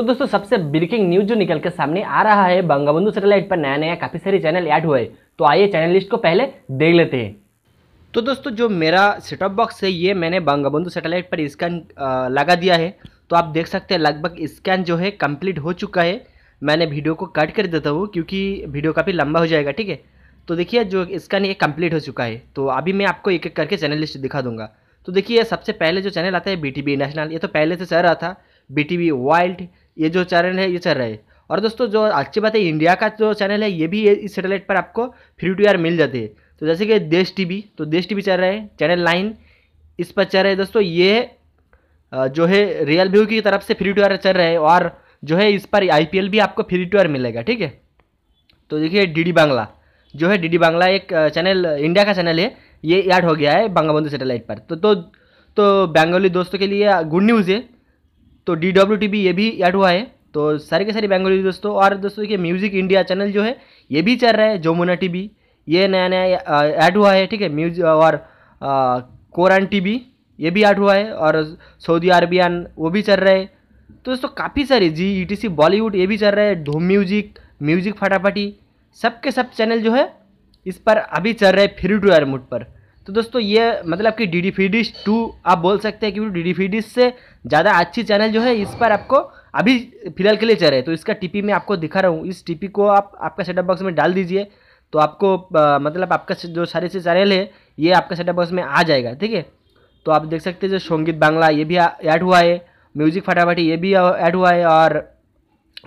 तो दोस्तों सबसे ब्रेकिंग न्यूज जो निकल के सामने आ रहा है बंगाबंधु सैटेलाइट पर नया नया काफ़ी सारे चैनल ऐड हुए तो आइए चैनल लिस्ट को पहले देख लेते हैं तो दोस्तों जो मेरा सेटअप बॉक्स है ये मैंने बंगाबंधु सैटेलाइट पर स्कैन लगा दिया है तो आप देख सकते हैं लगभग स्कैन जो है कंप्लीट हो चुका है मैंने वीडियो को कट कर देता हूँ क्योंकि वीडियो काफ़ी लंबा हो जाएगा ठीक है तो देखिए जो स्कैन ये कंप्लीट हो चुका है तो अभी मैं आपको एक एक करके चैनल लिस्ट दिखा दूंगा तो देखिए सबसे पहले जो चैनल आता है बी नेशनल ये तो पहले से चल रहा था बी वाइल्ड ये जो चैनल है ये चल रहा है और दोस्तों जो अच्छी बात है इंडिया का जो चैनल है ये भी इस सेटेलाइट पर आपको फ्री टू एयर मिल जाते हैं तो जैसे कि देश टीवी तो देश टीवी चल रहा है चैनल नाइन इस पर चल रहे दोस्तों ये जो है रियल व्यू की तरफ से फ्री टू एयर चल रहा है और जो है इस पर आई भी आपको फ्री टू एयर मिलेगा ठीक है तो देखिए डी बांग्ला जो है डी बांग्ला एक चैनल इंडिया का चैनल है ये ऐड हो गया है बंगाबंधु सैटेलाइट पर तो तो, तो बंगाली दोस्तों के लिए गुड न्यूज़ है तो डी डब्ल्यू टी ये भी ऐड हुआ है तो सारे के सारे बेंगोली दोस्तों और दोस्तों देखिए म्यूज़िक इंडिया चैनल जो है ये भी चल रहा है जोमुना टी ये नया नया ऐड हुआ है ठीक है म्यूज और कोरान टी ये भी ऐड हुआ है और सऊदी अरबियन वो भी चल रहा है तो दोस्तों काफ़ी सारे जी ई टी सी बॉलीवुड ये भी चल रहा है धूम म्यूजिक म्यूजिक फटाफटी सब के सब चैनल जो है इस पर अभी चल रहे फ्री टू एयर मूड पर तो दोस्तों ये मतलब कि डी डी फिडिस टू आप बोल सकते हैं क्योंकि डी डी फिडिस से ज़्यादा अच्छी चैनल जो है इस पर आपको अभी फिलहाल के लिए चल रहे हैं तो इसका टीपी मैं आपको दिखा रहा हूँ इस टीपी को आप आपका सेटअप बॉक्स में डाल दीजिए तो आपको आ, मतलब आपका जो सारे से चैनल है ये आपका सेटअप बॉक्स में आ जाएगा ठीक है तो आप देख सकते हैं जो संगीत बांग्ला ये भी ऐड हुआ है म्यूजिक फटाफटी ये भी ऐड हुआ है और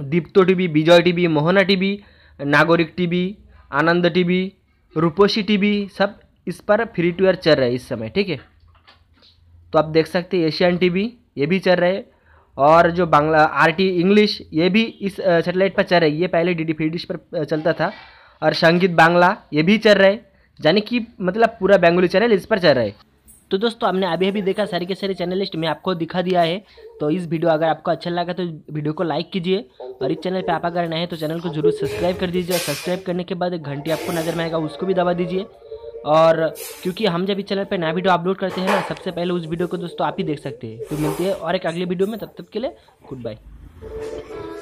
दीप्तो टीवी विजय वी मोहना टीवी नागरिक वी आनंद टीवी टी वी सब इस पर फ्री टू एयर चल रहा है इस समय ठीक है तो आप देख सकते हैं एशियन टीवी ये भी चल रहा है और जो बांग्ला आरटी इंग्लिश ये भी इस सेटेलाइट पर चल रही है ये पहले डी डी फ्री डिश पर चलता था और संगीत बांग्ला ये भी चल रहा है यानी कि मतलब पूरा बेंगोली चैनल इस पर चल रहा है तो दोस्तों हमने अभी अभी देखा सारी के सारी चैनल लिस्ट में आपको दिखा दिया है तो इस वीडियो अगर आपको अच्छा लगा तो वीडियो को लाइक कीजिए और इस चैनल पे आप अगर नए हैं तो चैनल को जरूर सब्सक्राइब कर दीजिए और सब्सक्राइब करने के बाद एक घंटी आपको नजर में आएगा उसको भी दबा दीजिए और क्योंकि हम जब इस चैनल पर नया वीडियो अपलोड करते हैं ना सबसे पहले उस वीडियो को दोस्तों आप ही देख सकते हैं तो मिलते हैं और एक अगले वीडियो में तब तक के लिए गुड बाय